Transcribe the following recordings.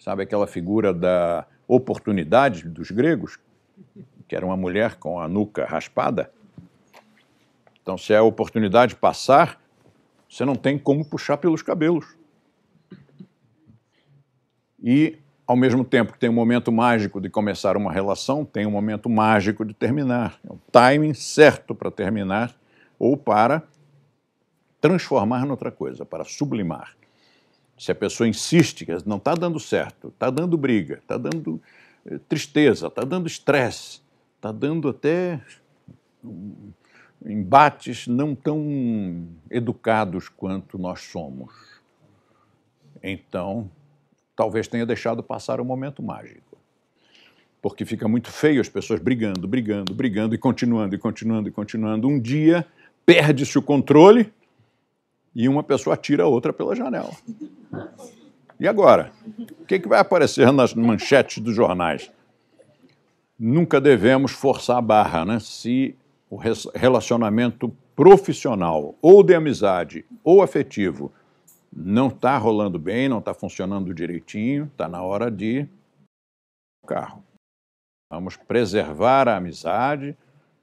sabe aquela figura da oportunidade dos gregos, que era uma mulher com a nuca raspada. Então, se é a oportunidade passar, você não tem como puxar pelos cabelos. E, ao mesmo tempo que tem um momento mágico de começar uma relação, tem um momento mágico de terminar. É o timing certo para terminar ou para transformar noutra coisa, para sublimar. Se a pessoa insiste que não está dando certo, está dando briga, está dando eh, tristeza, está dando estresse, está dando até hum, embates não tão educados quanto nós somos. Então, talvez tenha deixado passar o um momento mágico. Porque fica muito feio as pessoas brigando, brigando, brigando e continuando e continuando e continuando. Um dia perde-se o controle e uma pessoa tira a outra pela janela. E agora? O que, é que vai aparecer nas manchetes dos jornais? Nunca devemos forçar a barra, né? Se o relacionamento profissional, ou de amizade, ou afetivo, não está rolando bem, não está funcionando direitinho, está na hora de carro. Vamos preservar a amizade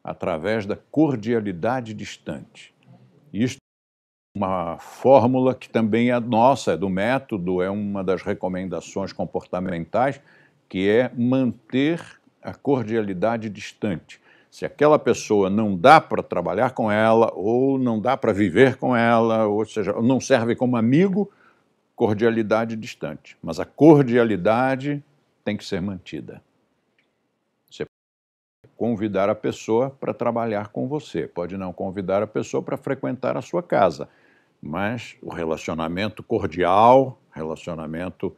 através da cordialidade distante. Isto uma fórmula que também é nossa, é do método, é uma das recomendações comportamentais, que é manter a cordialidade distante. Se aquela pessoa não dá para trabalhar com ela, ou não dá para viver com ela, ou seja, não serve como amigo, cordialidade distante. Mas a cordialidade tem que ser mantida. Você pode convidar a pessoa para trabalhar com você, pode não convidar a pessoa para frequentar a sua casa mas o relacionamento cordial, relacionamento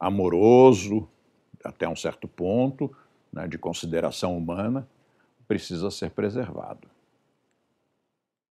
amoroso, até um certo ponto, né, de consideração humana, precisa ser preservado.